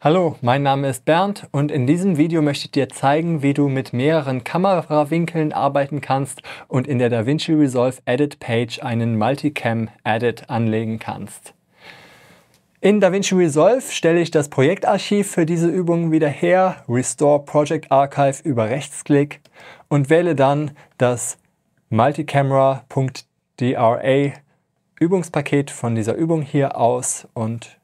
Hallo, mein Name ist Bernd und in diesem Video möchte ich dir zeigen, wie du mit mehreren Kamerawinkeln arbeiten kannst und in der DaVinci Resolve Edit Page einen Multicam Edit anlegen kannst. In DaVinci Resolve stelle ich das Projektarchiv für diese Übung wieder her, Restore Project Archive über Rechtsklick und wähle dann das multicamera.dra Übungspaket von dieser Übung hier aus und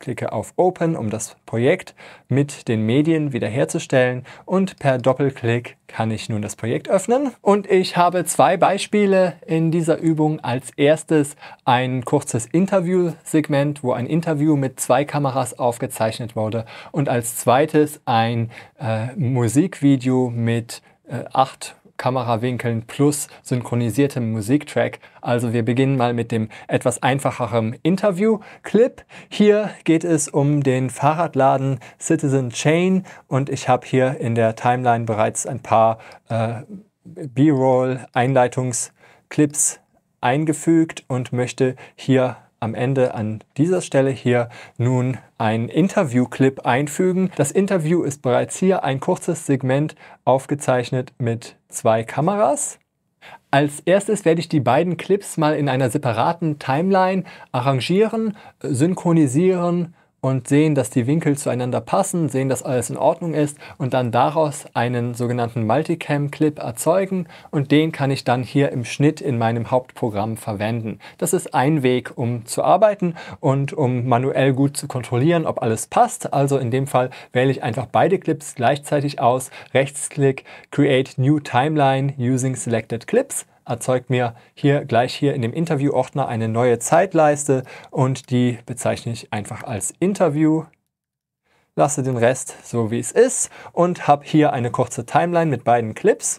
klicke auf Open, um das Projekt mit den Medien wiederherzustellen und per Doppelklick kann ich nun das Projekt öffnen. Und ich habe zwei Beispiele in dieser Übung. Als erstes ein kurzes Interviewsegment, wo ein Interview mit zwei Kameras aufgezeichnet wurde und als zweites ein äh, Musikvideo mit äh, acht Kamerawinkeln plus synchronisiertem Musiktrack. Also wir beginnen mal mit dem etwas einfacheren Interview-Clip. Hier geht es um den Fahrradladen Citizen Chain und ich habe hier in der Timeline bereits ein paar äh, B-Roll-Einleitungsclips eingefügt und möchte hier am Ende an dieser Stelle hier nun einen Interview-Clip einfügen. Das Interview ist bereits hier ein kurzes Segment aufgezeichnet mit zwei Kameras. Als erstes werde ich die beiden Clips mal in einer separaten Timeline arrangieren, synchronisieren und sehen, dass die Winkel zueinander passen, sehen, dass alles in Ordnung ist und dann daraus einen sogenannten Multicam-Clip erzeugen und den kann ich dann hier im Schnitt in meinem Hauptprogramm verwenden. Das ist ein Weg, um zu arbeiten und um manuell gut zu kontrollieren, ob alles passt. Also in dem Fall wähle ich einfach beide Clips gleichzeitig aus, Rechtsklick, Create New Timeline using Selected Clips erzeugt mir hier gleich hier in dem Interviewordner eine neue Zeitleiste und die bezeichne ich einfach als Interview. Lasse den Rest so wie es ist und habe hier eine kurze Timeline mit beiden Clips.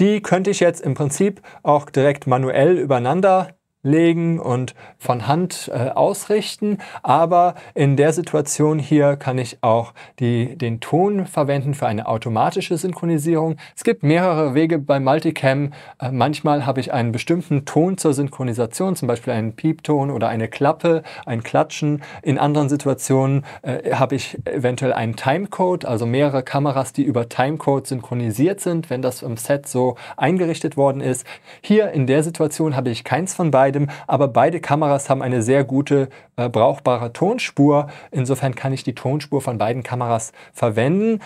Die könnte ich jetzt im Prinzip auch direkt manuell übereinander legen und von Hand äh, ausrichten. Aber in der Situation hier kann ich auch die, den Ton verwenden für eine automatische Synchronisierung. Es gibt mehrere Wege bei Multicam. Äh, manchmal habe ich einen bestimmten Ton zur Synchronisation, zum Beispiel einen Piepton oder eine Klappe, ein Klatschen. In anderen Situationen äh, habe ich eventuell einen Timecode, also mehrere Kameras, die über Timecode synchronisiert sind, wenn das im Set so eingerichtet worden ist. Hier in der Situation habe ich keins von beiden beidem, aber beide Kameras haben eine sehr gute, äh, brauchbare Tonspur. Insofern kann ich die Tonspur von beiden Kameras verwenden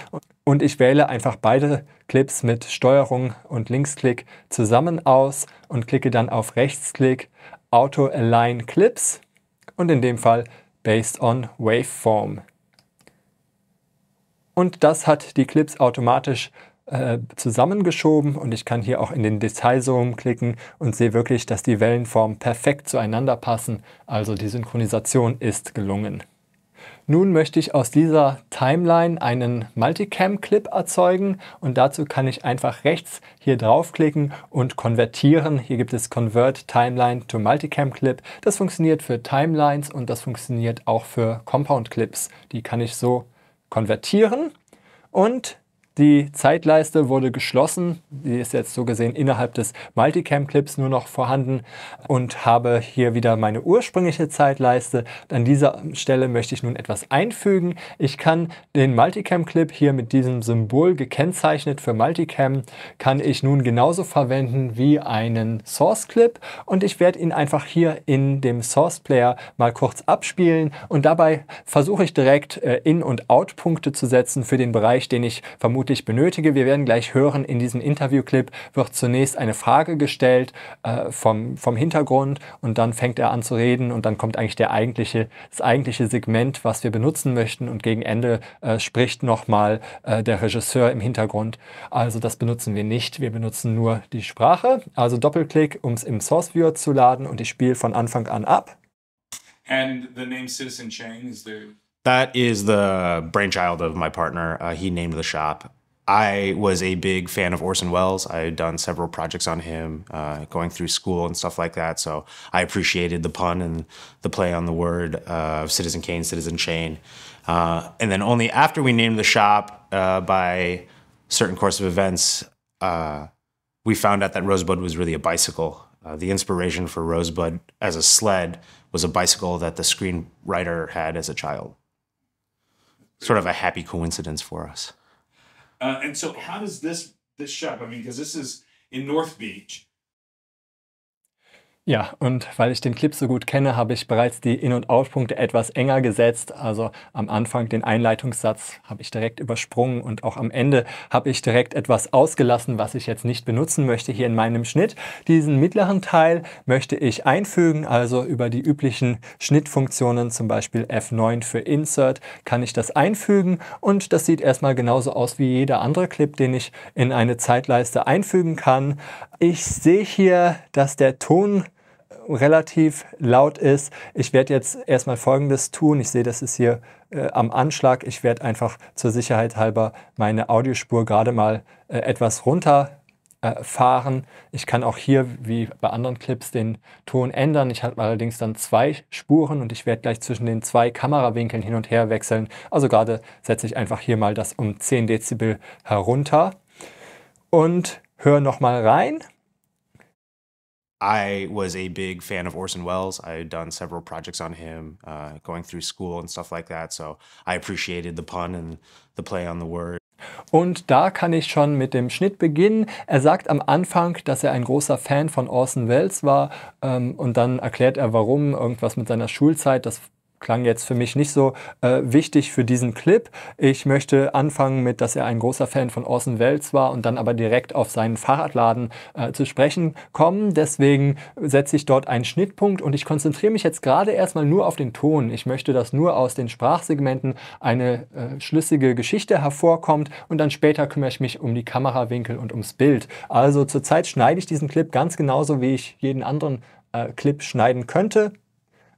und ich wähle einfach beide Clips mit Steuerung und Linksklick zusammen aus und klicke dann auf Rechtsklick Auto Align Clips und in dem Fall Based on Waveform. Und das hat die Clips automatisch äh, zusammengeschoben und ich kann hier auch in den Detailzoom klicken und sehe wirklich, dass die Wellenformen perfekt zueinander passen. Also die Synchronisation ist gelungen. Nun möchte ich aus dieser Timeline einen Multicam-Clip erzeugen und dazu kann ich einfach rechts hier draufklicken und konvertieren. Hier gibt es Convert Timeline to Multicam Clip. Das funktioniert für Timelines und das funktioniert auch für Compound Clips. Die kann ich so konvertieren und die Zeitleiste wurde geschlossen. Die ist jetzt so gesehen innerhalb des Multicam-Clips nur noch vorhanden und habe hier wieder meine ursprüngliche Zeitleiste. An dieser Stelle möchte ich nun etwas einfügen. Ich kann den Multicam-Clip hier mit diesem Symbol gekennzeichnet für Multicam, kann ich nun genauso verwenden wie einen Source-Clip und ich werde ihn einfach hier in dem Source-Player mal kurz abspielen und dabei versuche ich direkt äh, In- und Out-Punkte zu setzen für den Bereich, den ich vermutlich vermutlich benötige. Wir werden gleich hören, in diesem Interviewclip wird zunächst eine Frage gestellt äh, vom, vom Hintergrund und dann fängt er an zu reden und dann kommt eigentlich der eigentliche, das eigentliche Segment, was wir benutzen möchten und gegen Ende äh, spricht nochmal äh, der Regisseur im Hintergrund. Also das benutzen wir nicht, wir benutzen nur die Sprache. Also Doppelklick, um es im Source Viewer zu laden und ich spiele von Anfang an ab. And the name Citizen Chang is the That is the brainchild of my partner. Uh, he named the shop. I was a big fan of Orson Welles. I had done several projects on him, uh, going through school and stuff like that. So I appreciated the pun and the play on the word uh, of Citizen Kane, Citizen Shane. Uh, and then only after we named the shop uh, by certain course of events, uh, we found out that Rosebud was really a bicycle. Uh, the inspiration for Rosebud as a sled was a bicycle that the screenwriter had as a child. Sort of a happy coincidence for us. Uh, and so, how does this this shop? I mean, because this is in North Beach, Ja, und weil ich den Clip so gut kenne, habe ich bereits die In- und Out-Punkte etwas enger gesetzt. Also am Anfang den Einleitungssatz habe ich direkt übersprungen und auch am Ende habe ich direkt etwas ausgelassen, was ich jetzt nicht benutzen möchte hier in meinem Schnitt. Diesen mittleren Teil möchte ich einfügen, also über die üblichen Schnittfunktionen, zum Beispiel F9 für Insert, kann ich das einfügen und das sieht erstmal genauso aus wie jeder andere Clip, den ich in eine Zeitleiste einfügen kann. Ich sehe hier, dass der Ton relativ laut ist. Ich werde jetzt erstmal Folgendes tun. Ich sehe, das ist hier äh, am Anschlag. Ich werde einfach zur Sicherheit halber meine Audiospur gerade mal äh, etwas runterfahren. Äh, fahren. Ich kann auch hier, wie bei anderen Clips, den Ton ändern. Ich habe allerdings dann zwei Spuren und ich werde gleich zwischen den zwei Kamerawinkeln hin und her wechseln. Also gerade setze ich einfach hier mal das um 10 Dezibel herunter und höre nochmal rein. I was a big fan of Orson Welles. I had done several projects on him, uh, going through school and stuff like that. So I appreciated the pun and the play on the word. Und da kann ich schon mit dem Schnitt beginnen. Er sagt am Anfang, dass er ein großer Fan von Orson Welles war ähm, und dann erklärt er, warum irgendwas mit seiner Schulzeit. Das klang jetzt für mich nicht so äh, wichtig für diesen Clip. Ich möchte anfangen mit, dass er ein großer Fan von Orson Welles war und dann aber direkt auf seinen Fahrradladen äh, zu sprechen kommen. Deswegen setze ich dort einen Schnittpunkt und ich konzentriere mich jetzt gerade erstmal nur auf den Ton. Ich möchte, dass nur aus den Sprachsegmenten eine äh, schlüssige Geschichte hervorkommt und dann später kümmere ich mich um die Kamerawinkel und ums Bild. Also zurzeit schneide ich diesen Clip ganz genauso, wie ich jeden anderen äh, Clip schneiden könnte.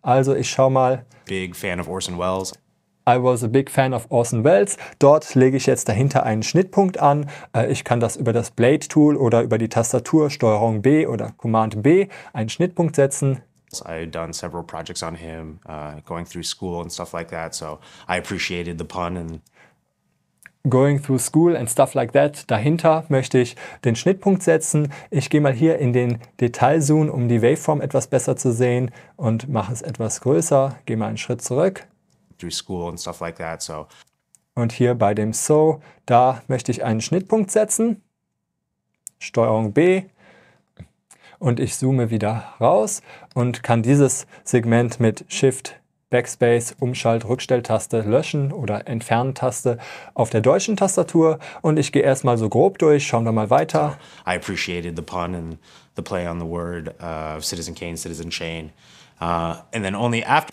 Also ich schau mal. Big fan of Orson Welles. I was a big fan of Orson Welles. Dort lege ich jetzt dahinter einen Schnittpunkt an. Äh, ich kann das über das Blade-Tool oder über die Tastatur Steuerung B oder Command B einen Schnittpunkt setzen. I had done several projects on him, uh, going through school and stuff like that. So I appreciated the pun and Going Through School and Stuff Like That. Dahinter möchte ich den Schnittpunkt setzen. Ich gehe mal hier in den Detail-Zoom, um die Waveform etwas besser zu sehen und mache es etwas größer. Gehe mal einen Schritt zurück. Through School and Stuff Like That. So. Und hier bei dem So, da möchte ich einen Schnittpunkt setzen. Steuerung B. Und ich zoome wieder raus und kann dieses Segment mit Shift Backspace, Umschalt, Rückstelltaste, Löschen oder Entfernen-Taste auf der deutschen Tastatur und ich gehe erstmal so grob durch, schauen wir mal weiter. So, I appreciated the pun and the play on the word uh, Citizen Kane, Citizen Chain. Uh, and then only after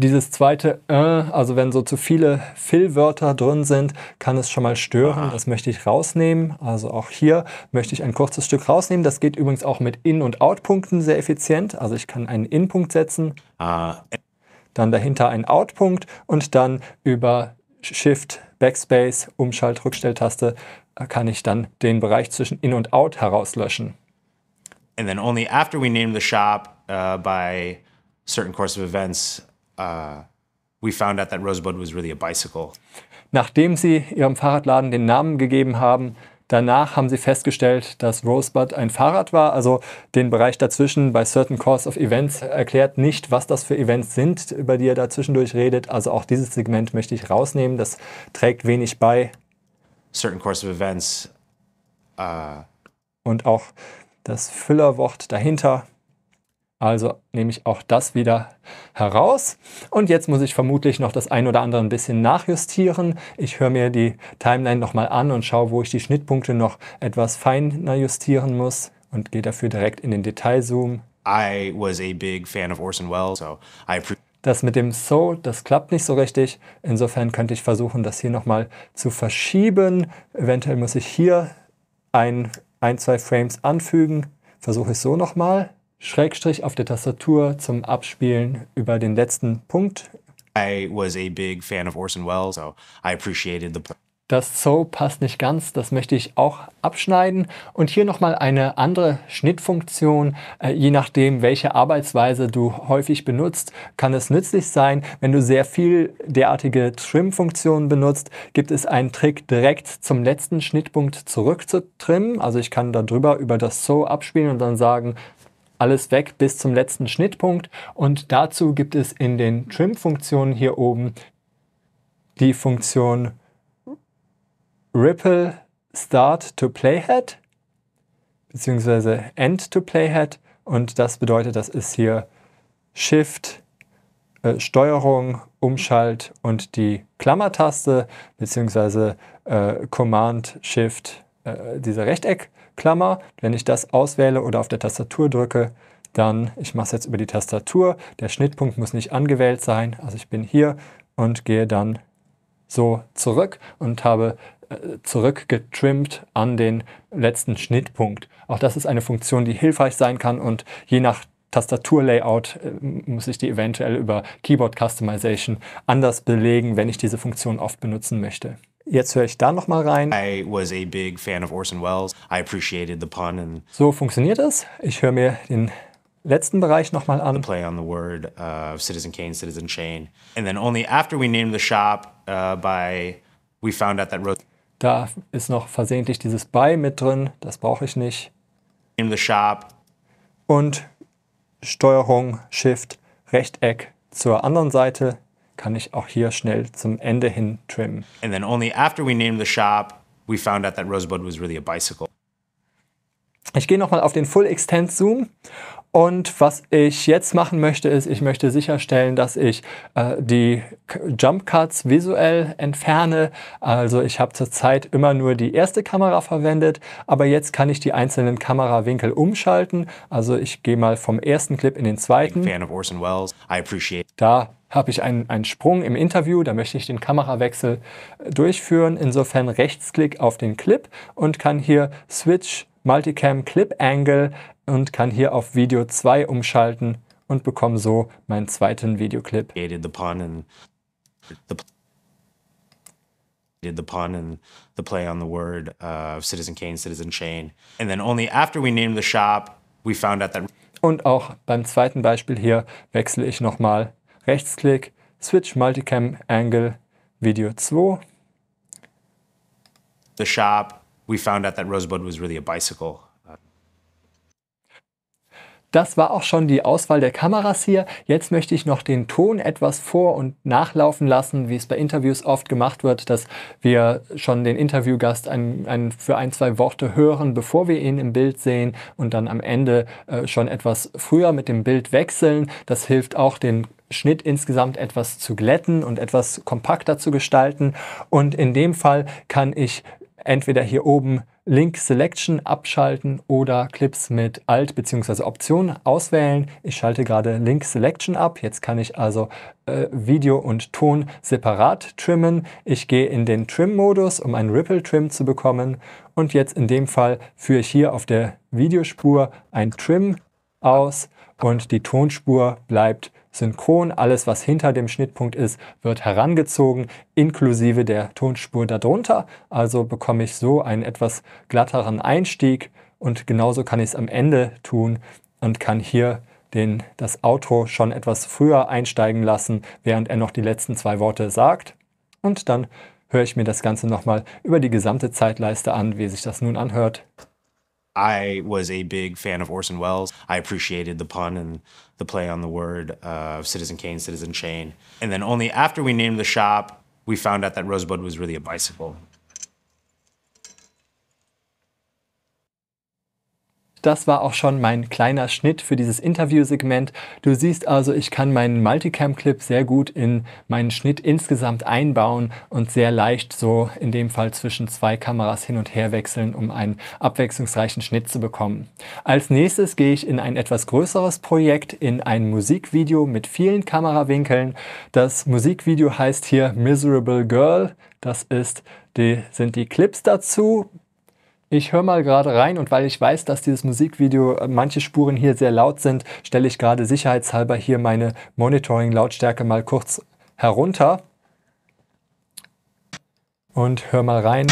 dieses zweite äh, also wenn so zu viele Fill-Wörter drin sind, kann es schon mal stören. Das möchte ich rausnehmen. Also auch hier möchte ich ein kurzes Stück rausnehmen. Das geht übrigens auch mit In- und Out-Punkten sehr effizient. Also ich kann einen In-Punkt setzen. Uh, dann dahinter ein Out-Punkt und dann über Shift, Backspace, Umschalt, Rückstelltaste äh, kann ich dann den Bereich zwischen In und Out herauslöschen. And then only after we named the shop uh, by certain course of events, uh, we found out that Rosebud was really a bicycle. Nachdem sie ihrem Fahrradladen den Namen gegeben haben, Danach haben sie festgestellt, dass Rosebud ein Fahrrad war. Also den Bereich dazwischen bei Certain Course of Events erklärt nicht, was das für Events sind, über die er da zwischendurch redet. Also auch dieses Segment möchte ich rausnehmen. Das trägt wenig bei. Certain Course of Events. Uh. Und auch das Füllerwort dahinter also nehme ich auch das wieder heraus. Und jetzt muss ich vermutlich noch das ein oder andere ein bisschen nachjustieren. Ich höre mir die Timeline nochmal an und schaue, wo ich die Schnittpunkte noch etwas feiner justieren muss und gehe dafür direkt in den Detailzoom. I was a big fan of Orson Welles, so I das mit dem So, das klappt nicht so richtig. Insofern könnte ich versuchen, das hier nochmal zu verschieben. Eventuell muss ich hier ein, ein zwei Frames anfügen. Versuche ich so nochmal. Schrägstrich auf der Tastatur zum Abspielen über den letzten Punkt. I was a big fan of Orson Welles, so I appreciated the das So passt nicht ganz, das möchte ich auch abschneiden. Und hier nochmal eine andere Schnittfunktion. Äh, je nachdem, welche Arbeitsweise du häufig benutzt, kann es nützlich sein. Wenn du sehr viel derartige Trim-Funktionen benutzt, gibt es einen Trick, direkt zum letzten Schnittpunkt zurückzutrimmen. Also ich kann darüber über das So abspielen und dann sagen, alles weg bis zum letzten Schnittpunkt und dazu gibt es in den Trim-Funktionen hier oben die Funktion Ripple Start to Playhead bzw. End to Playhead und das bedeutet, das ist hier Shift, äh, Steuerung, Umschalt und die Klammertaste bzw. äh, Command Shift, äh, dieser Rechteck Klammer. Wenn ich das auswähle oder auf der Tastatur drücke, dann, ich mache es jetzt über die Tastatur, der Schnittpunkt muss nicht angewählt sein, also ich bin hier und gehe dann so zurück und habe äh, zurückgetrimmt an den letzten Schnittpunkt. Auch das ist eine Funktion, die hilfreich sein kann und je nach Tastaturlayout äh, muss ich die eventuell über Keyboard Customization anders belegen, wenn ich diese Funktion oft benutzen möchte. Jetzt höre ich da nochmal rein. I was a big fan of Orson Welles. I appreciated the pun and so funktioniert es. Ich höre mir den letzten Bereich nochmal an. The play on the word uh, Citizen Kane, Citizen Shane. And then only after we named the shop uh, by, we found out that Rose... Da ist noch versehentlich dieses by mit drin. Das brauche ich nicht. In the shop. Und Steuerung, Shift, Rechteck zur anderen Seite kann ich auch hier schnell zum Ende hin trimmen. And then only after we named the shop, we found out that Rosebud was really a bicycle. Ich gehe nochmal auf den Full Extent Zoom und was ich jetzt machen möchte, ist, ich möchte sicherstellen, dass ich äh, die Jump Cuts visuell entferne. Also ich habe zurzeit immer nur die erste Kamera verwendet, aber jetzt kann ich die einzelnen Kamerawinkel umschalten. Also ich gehe mal vom ersten Clip in den zweiten. Fan of Orson Welles. I appreciate. Da habe ich einen, einen Sprung im Interview, da möchte ich den Kamerawechsel äh, durchführen. Insofern Rechtsklick auf den Clip und kann hier Switch Multicam Clip Angle und kann hier auf Video 2 umschalten und bekomme so meinen zweiten Videoclip. did the pun and the play on the word of Citizen Kane, Citizen Shane. And then only after we named the shop, we found out that. Und auch beim zweiten Beispiel hier wechsle ich nochmal. Rechtsklick, Switch Multicam Angle, Video 2. The shop, we found out that Rosebud was really a bicycle. Das war auch schon die Auswahl der Kameras hier. Jetzt möchte ich noch den Ton etwas vor- und nachlaufen lassen, wie es bei Interviews oft gemacht wird, dass wir schon den Interviewgast ein, ein, für ein, zwei Worte hören, bevor wir ihn im Bild sehen und dann am Ende äh, schon etwas früher mit dem Bild wechseln. Das hilft auch den Schnitt insgesamt etwas zu glätten und etwas kompakter zu gestalten. Und in dem Fall kann ich entweder hier oben Link Selection abschalten oder Clips mit Alt bzw. Option auswählen. Ich schalte gerade Link Selection ab. Jetzt kann ich also äh, Video und Ton separat trimmen. Ich gehe in den Trim-Modus, um einen Ripple-Trim zu bekommen. Und jetzt in dem Fall führe ich hier auf der Videospur ein Trim aus und die Tonspur bleibt synchron. Alles, was hinter dem Schnittpunkt ist, wird herangezogen, inklusive der Tonspur darunter. Also bekomme ich so einen etwas glatteren Einstieg und genauso kann ich es am Ende tun und kann hier den, das Outro schon etwas früher einsteigen lassen, während er noch die letzten zwei Worte sagt. Und dann höre ich mir das Ganze nochmal über die gesamte Zeitleiste an, wie sich das nun anhört. I was a big fan of Orson Welles. I appreciated the pun and the play on the word of uh, Citizen Kane, Citizen Shane. And then only after we named the shop, we found out that Rosebud was really a bicycle. Das war auch schon mein kleiner Schnitt für dieses Interviewsegment. Du siehst also, ich kann meinen Multicam-Clip sehr gut in meinen Schnitt insgesamt einbauen und sehr leicht so in dem Fall zwischen zwei Kameras hin und her wechseln, um einen abwechslungsreichen Schnitt zu bekommen. Als nächstes gehe ich in ein etwas größeres Projekt, in ein Musikvideo mit vielen Kamerawinkeln. Das Musikvideo heißt hier Miserable Girl. Das ist die, sind die Clips dazu ich höre mal gerade rein und weil ich weiß, dass dieses Musikvideo äh, manche Spuren hier sehr laut sind, stelle ich gerade sicherheitshalber hier meine Monitoring-Lautstärke mal kurz herunter und höre mal rein.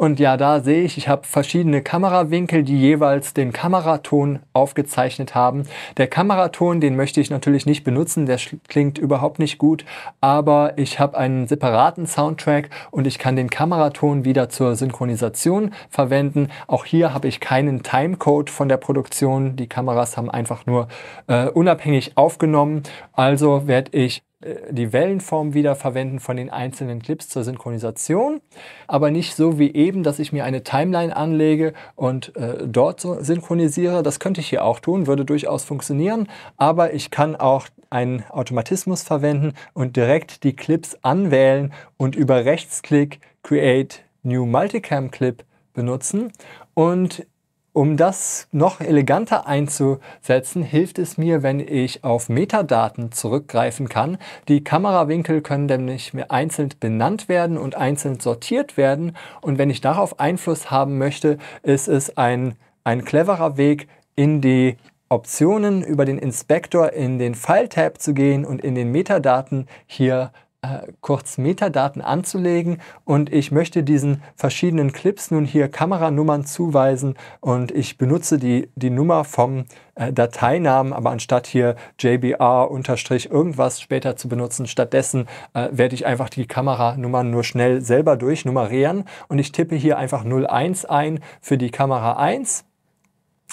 Und ja, da sehe ich, ich habe verschiedene Kamerawinkel, die jeweils den Kameraton aufgezeichnet haben. Der Kameraton, den möchte ich natürlich nicht benutzen, der klingt überhaupt nicht gut, aber ich habe einen separaten Soundtrack und ich kann den Kameraton wieder zur Synchronisation verwenden. Auch hier habe ich keinen Timecode von der Produktion. Die Kameras haben einfach nur äh, unabhängig aufgenommen. Also werde ich äh, die Wellenform wieder verwenden von den einzelnen Clips zur Synchronisation, aber nicht so wie eben, dass ich mir eine Timeline anlege und äh, dort so synchronisiere. Das könnte ich hier auch tun, würde durchaus funktionieren, aber ich kann auch einen Automatismus verwenden und direkt die Clips anwählen und über Rechtsklick Create New Multicam Clip benutzen und um das noch eleganter einzusetzen, hilft es mir, wenn ich auf Metadaten zurückgreifen kann. Die Kamerawinkel können nämlich einzeln benannt werden und einzeln sortiert werden. Und wenn ich darauf Einfluss haben möchte, ist es ein, ein cleverer Weg, in die Optionen über den Inspektor in den File-Tab zu gehen und in den Metadaten hier äh, kurz Metadaten anzulegen und ich möchte diesen verschiedenen Clips nun hier Kameranummern zuweisen und ich benutze die, die Nummer vom äh, Dateinamen, aber anstatt hier JBR unterstrich irgendwas später zu benutzen, stattdessen äh, werde ich einfach die Kameranummern nur schnell selber durchnummerieren und ich tippe hier einfach 01 ein für die Kamera 1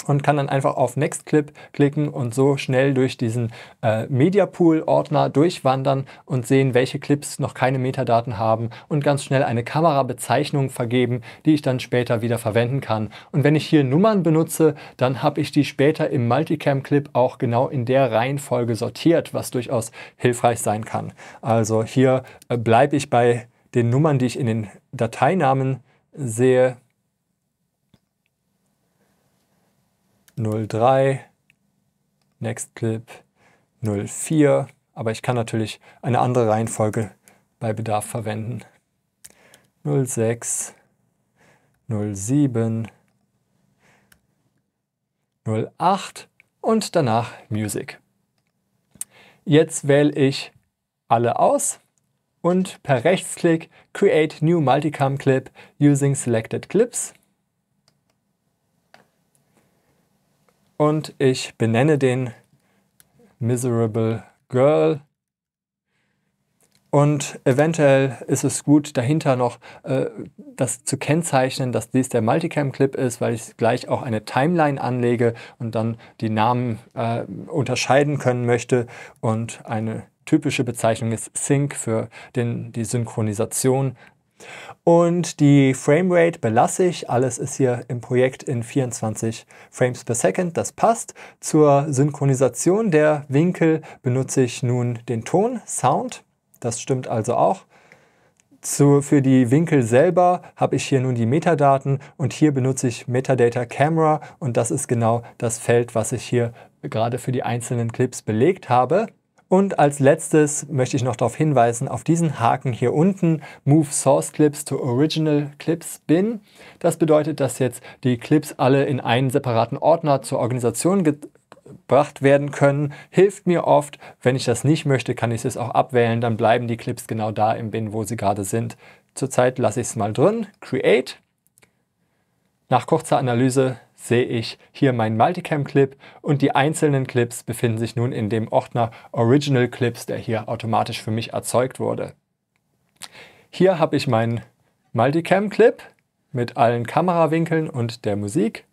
und kann dann einfach auf Next Clip klicken und so schnell durch diesen äh, Media Pool Ordner durchwandern und sehen, welche Clips noch keine Metadaten haben und ganz schnell eine Kamerabezeichnung vergeben, die ich dann später wieder verwenden kann. Und wenn ich hier Nummern benutze, dann habe ich die später im Multicam Clip auch genau in der Reihenfolge sortiert, was durchaus hilfreich sein kann. Also hier äh, bleibe ich bei den Nummern, die ich in den Dateinamen sehe, 03, Next Clip 04, aber ich kann natürlich eine andere Reihenfolge bei Bedarf verwenden. 06, 07, 08 und danach Music. Jetzt wähle ich alle aus und per Rechtsklick Create New Multicam Clip using Selected Clips und ich benenne den Miserable Girl. Und eventuell ist es gut, dahinter noch äh, das zu kennzeichnen, dass dies der Multicam-Clip ist, weil ich gleich auch eine Timeline anlege und dann die Namen äh, unterscheiden können möchte. Und eine typische Bezeichnung ist Sync für den, die Synchronisation und die Framerate belasse ich. Alles ist hier im Projekt in 24 Frames per Second. Das passt. Zur Synchronisation der Winkel benutze ich nun den Ton, Sound. Das stimmt also auch. Zu, für die Winkel selber habe ich hier nun die Metadaten und hier benutze ich Metadata Camera und das ist genau das Feld, was ich hier gerade für die einzelnen Clips belegt habe. Und als letztes möchte ich noch darauf hinweisen, auf diesen Haken hier unten, Move Source Clips to Original Clips Bin. Das bedeutet, dass jetzt die Clips alle in einen separaten Ordner zur Organisation gebracht werden können. Hilft mir oft. Wenn ich das nicht möchte, kann ich es auch abwählen. Dann bleiben die Clips genau da im Bin, wo sie gerade sind. Zurzeit lasse ich es mal drin. Create. Nach kurzer Analyse sehe ich hier meinen Multicam-Clip und die einzelnen Clips befinden sich nun in dem Ordner Original Clips, der hier automatisch für mich erzeugt wurde. Hier habe ich meinen Multicam-Clip mit allen Kamerawinkeln und der Musik.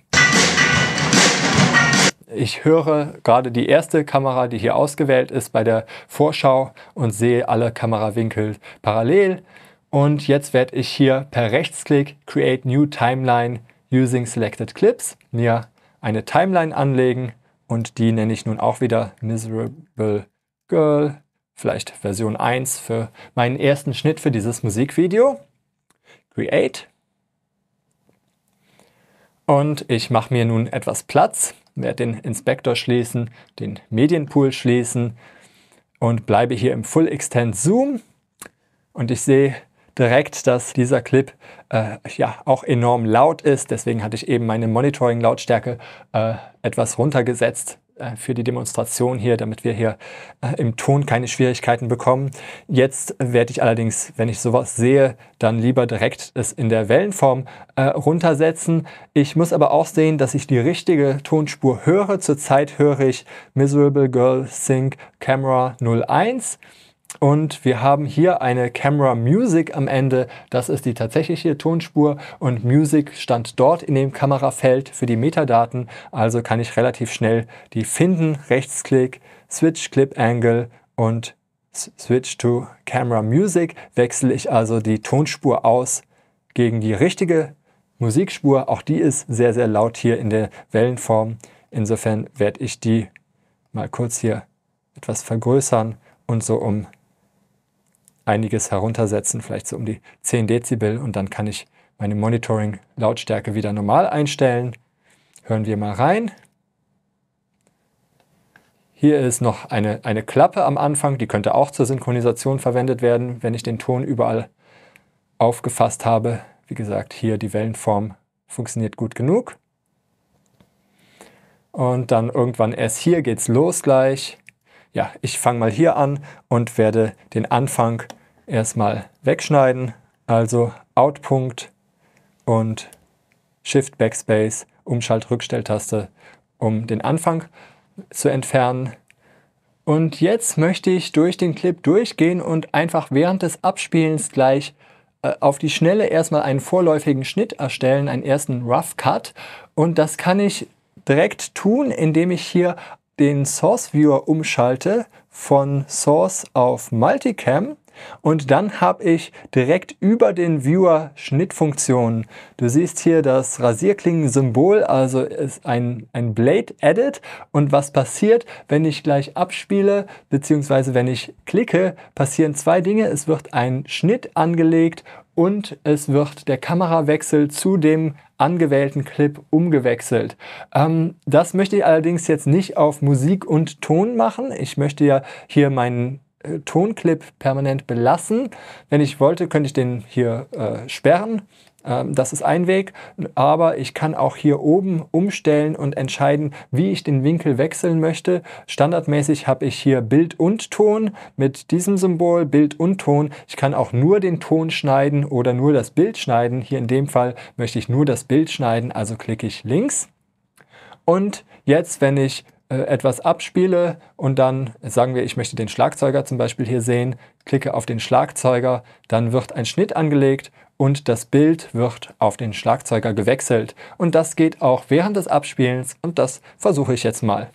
Ich höre gerade die erste Kamera, die hier ausgewählt ist bei der Vorschau und sehe alle Kamerawinkel parallel. Und jetzt werde ich hier per Rechtsklick Create New Timeline using selected clips mir eine Timeline anlegen und die nenne ich nun auch wieder miserable girl, vielleicht Version 1 für meinen ersten Schnitt für dieses Musikvideo. Create. Und ich mache mir nun etwas Platz, werde den Inspektor schließen, den Medienpool schließen und bleibe hier im Full Extent Zoom. Und ich sehe, direkt, dass dieser Clip äh, ja auch enorm laut ist. Deswegen hatte ich eben meine Monitoring-Lautstärke äh, etwas runtergesetzt äh, für die Demonstration hier, damit wir hier äh, im Ton keine Schwierigkeiten bekommen. Jetzt werde ich allerdings, wenn ich sowas sehe, dann lieber direkt es in der Wellenform äh, runtersetzen. Ich muss aber auch sehen, dass ich die richtige Tonspur höre. Zurzeit höre ich Miserable Girl Sync Camera 01. Und wir haben hier eine Camera Music am Ende. Das ist die tatsächliche Tonspur und Music stand dort in dem Kamerafeld für die Metadaten. Also kann ich relativ schnell die finden. Rechtsklick, Switch Clip Angle und Switch to Camera Music. Wechsle ich also die Tonspur aus gegen die richtige Musikspur. Auch die ist sehr, sehr laut hier in der Wellenform. Insofern werde ich die mal kurz hier etwas vergrößern und so um einiges heruntersetzen, vielleicht so um die 10 Dezibel und dann kann ich meine Monitoring-Lautstärke wieder normal einstellen. Hören wir mal rein. Hier ist noch eine, eine Klappe am Anfang, die könnte auch zur Synchronisation verwendet werden, wenn ich den Ton überall aufgefasst habe. Wie gesagt, hier die Wellenform funktioniert gut genug. Und dann irgendwann erst hier geht es los gleich ja, ich fange mal hier an und werde den Anfang erstmal wegschneiden. Also Outpunkt und Shift Backspace, Umschalt Rückstelltaste, um den Anfang zu entfernen. Und jetzt möchte ich durch den Clip durchgehen und einfach während des Abspielens gleich äh, auf die Schnelle erstmal einen vorläufigen Schnitt erstellen, einen ersten Rough Cut. Und das kann ich direkt tun, indem ich hier den Source Viewer umschalte von Source auf Multicam und dann habe ich direkt über den Viewer Schnittfunktionen. Du siehst hier das Rasierklingen-Symbol, also ist ein, ein Blade Edit und was passiert, wenn ich gleich abspiele beziehungsweise wenn ich klicke, passieren zwei Dinge. Es wird ein Schnitt angelegt und es wird der Kamerawechsel zu dem angewählten Clip umgewechselt. Ähm, das möchte ich allerdings jetzt nicht auf Musik und Ton machen. Ich möchte ja hier meinen äh, Tonclip permanent belassen. Wenn ich wollte, könnte ich den hier äh, sperren ähm, das ist ein Weg, aber ich kann auch hier oben umstellen und entscheiden, wie ich den Winkel wechseln möchte. Standardmäßig habe ich hier Bild und Ton mit diesem Symbol, Bild und Ton. Ich kann auch nur den Ton schneiden oder nur das Bild schneiden. Hier in dem Fall möchte ich nur das Bild schneiden, also klicke ich links. Und jetzt, wenn ich äh, etwas abspiele und dann sagen wir, ich möchte den Schlagzeuger zum Beispiel hier sehen, klicke auf den Schlagzeuger, dann wird ein Schnitt angelegt und das Bild wird auf den Schlagzeuger gewechselt. Und das geht auch während des Abspielens und das versuche ich jetzt mal.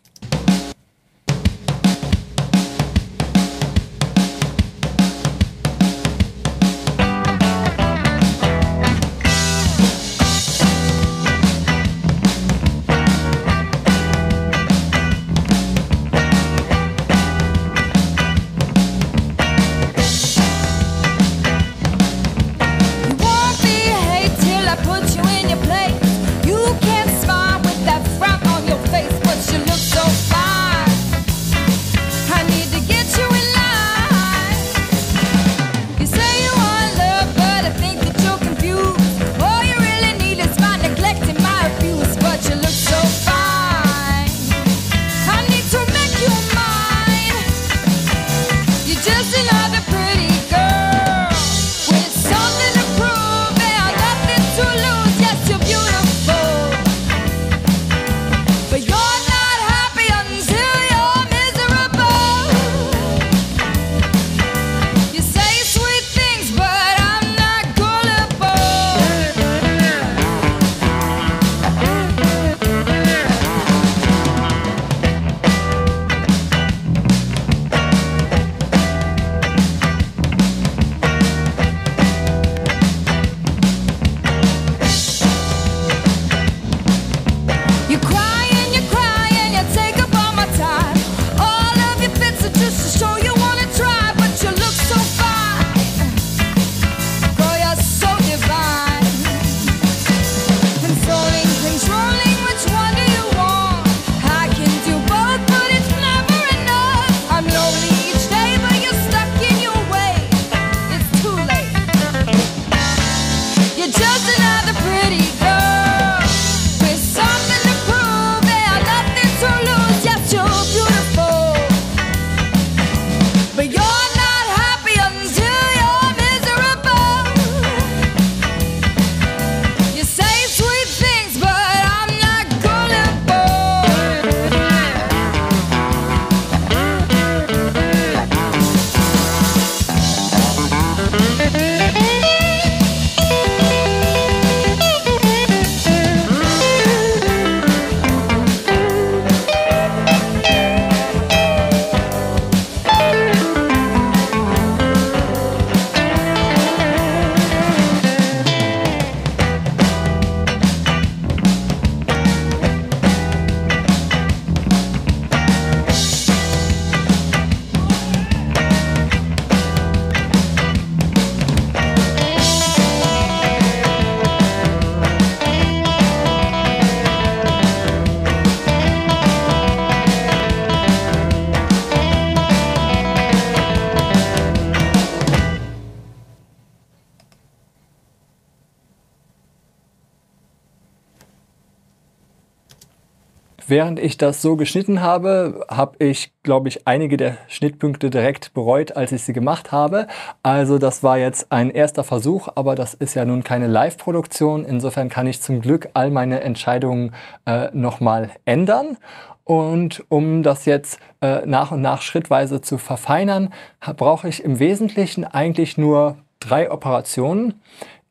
während ich das so geschnitten habe, habe ich, glaube ich, einige der Schnittpunkte direkt bereut, als ich sie gemacht habe. Also das war jetzt ein erster Versuch, aber das ist ja nun keine Live-Produktion. Insofern kann ich zum Glück all meine Entscheidungen äh, nochmal ändern. Und um das jetzt äh, nach und nach schrittweise zu verfeinern, brauche ich im Wesentlichen eigentlich nur drei Operationen.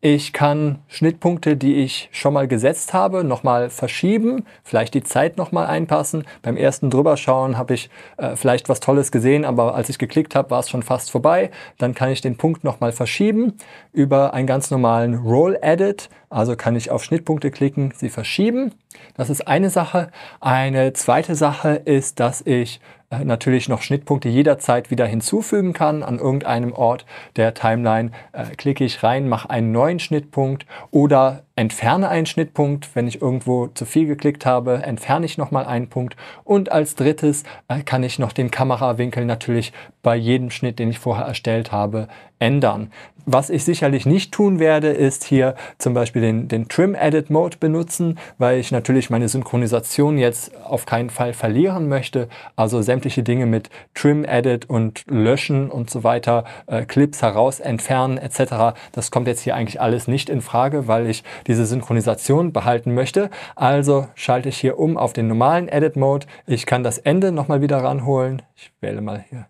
Ich kann Schnittpunkte, die ich schon mal gesetzt habe, nochmal verschieben, vielleicht die Zeit nochmal einpassen. Beim ersten drüberschauen habe ich äh, vielleicht was Tolles gesehen, aber als ich geklickt habe, war es schon fast vorbei. Dann kann ich den Punkt nochmal verschieben über einen ganz normalen Roll Edit. Also kann ich auf Schnittpunkte klicken, sie verschieben. Das ist eine Sache. Eine zweite Sache ist, dass ich äh, natürlich noch Schnittpunkte jederzeit wieder hinzufügen kann. An irgendeinem Ort der Timeline äh, klicke ich rein, mache einen neuen Schnittpunkt oder entferne einen Schnittpunkt. Wenn ich irgendwo zu viel geklickt habe, entferne ich nochmal einen Punkt. Und als drittes äh, kann ich noch den Kamerawinkel natürlich bei jedem Schnitt, den ich vorher erstellt habe, ändern. Was ich sicherlich nicht tun werde, ist hier zum Beispiel den, den Trim Edit Mode benutzen, weil ich natürlich meine Synchronisation jetzt auf keinen Fall verlieren möchte. Also sämtliche Dinge mit Trim Edit und Löschen und so weiter, äh, Clips heraus entfernen etc. Das kommt jetzt hier eigentlich alles nicht in Frage, weil ich diese Synchronisation behalten möchte. Also schalte ich hier um auf den normalen Edit Mode. Ich kann das Ende nochmal wieder ranholen. Ich wähle mal hier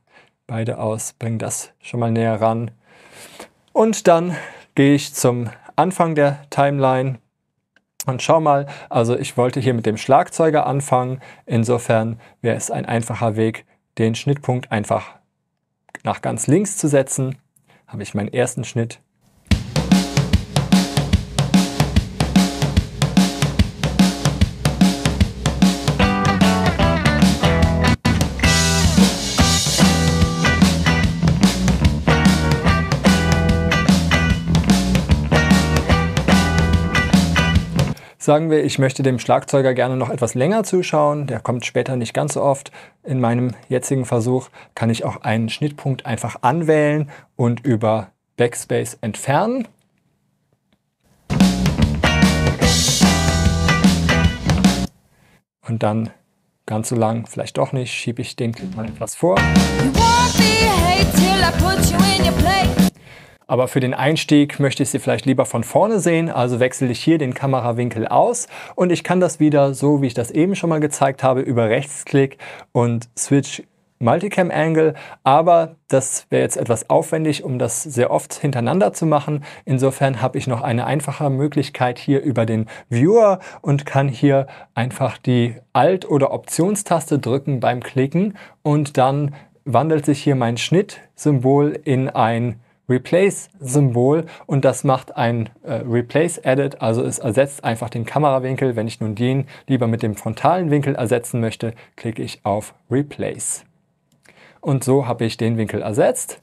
beide aus, bringe das schon mal näher ran. Und dann gehe ich zum Anfang der Timeline und schau mal, also ich wollte hier mit dem Schlagzeuger anfangen. Insofern wäre es ein einfacher Weg, den Schnittpunkt einfach nach ganz links zu setzen. Habe ich meinen ersten Schnitt sagen wir, ich möchte dem Schlagzeuger gerne noch etwas länger zuschauen, der kommt später nicht ganz so oft. In meinem jetzigen Versuch kann ich auch einen Schnittpunkt einfach anwählen und über Backspace entfernen. Und dann ganz so lang, vielleicht doch nicht, schiebe ich den Clip mal etwas vor. You won't be hate till I put you in your place. Aber für den Einstieg möchte ich sie vielleicht lieber von vorne sehen, also wechsle ich hier den Kamerawinkel aus und ich kann das wieder, so wie ich das eben schon mal gezeigt habe, über Rechtsklick und Switch Multicam Angle, aber das wäre jetzt etwas aufwendig, um das sehr oft hintereinander zu machen. Insofern habe ich noch eine einfache Möglichkeit hier über den Viewer und kann hier einfach die Alt- oder Optionstaste drücken beim Klicken und dann wandelt sich hier mein Schnittsymbol in ein Replace-Symbol und das macht ein äh, Replace-Edit, also es ersetzt einfach den Kamerawinkel. Wenn ich nun den lieber mit dem frontalen Winkel ersetzen möchte, klicke ich auf Replace. Und so habe ich den Winkel ersetzt.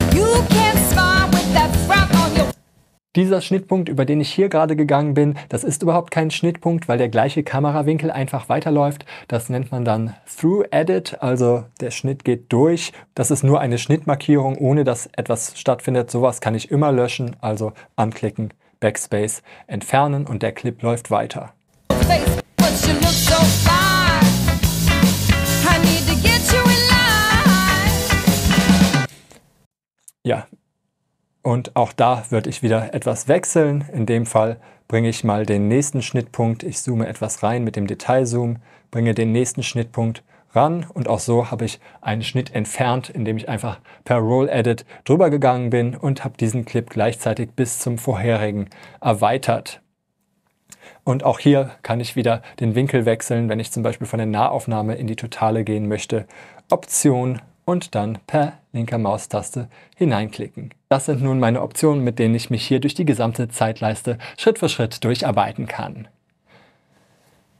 Dieser Schnittpunkt, über den ich hier gerade gegangen bin, das ist überhaupt kein Schnittpunkt, weil der gleiche Kamerawinkel einfach weiterläuft. Das nennt man dann Through Edit, also der Schnitt geht durch. Das ist nur eine Schnittmarkierung, ohne dass etwas stattfindet. Sowas kann ich immer löschen, also anklicken, Backspace entfernen und der Clip läuft weiter. Ja, und auch da würde ich wieder etwas wechseln. In dem Fall bringe ich mal den nächsten Schnittpunkt. Ich zoome etwas rein mit dem Detailzoom, bringe den nächsten Schnittpunkt ran und auch so habe ich einen Schnitt entfernt, indem ich einfach per Roll Edit drüber gegangen bin und habe diesen Clip gleichzeitig bis zum vorherigen erweitert. Und auch hier kann ich wieder den Winkel wechseln, wenn ich zum Beispiel von der Nahaufnahme in die Totale gehen möchte. Option und dann per linker Maustaste hineinklicken. Das sind nun meine Optionen, mit denen ich mich hier durch die gesamte Zeitleiste Schritt für Schritt durcharbeiten kann.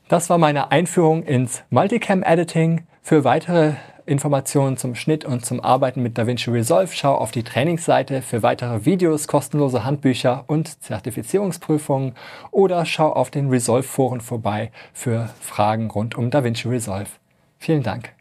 Das war meine Einführung ins Multicam Editing. Für weitere Informationen zum Schnitt und zum Arbeiten mit DaVinci Resolve schau auf die Trainingsseite für weitere Videos, kostenlose Handbücher und Zertifizierungsprüfungen oder schau auf den Resolve Foren vorbei für Fragen rund um DaVinci Resolve. Vielen Dank.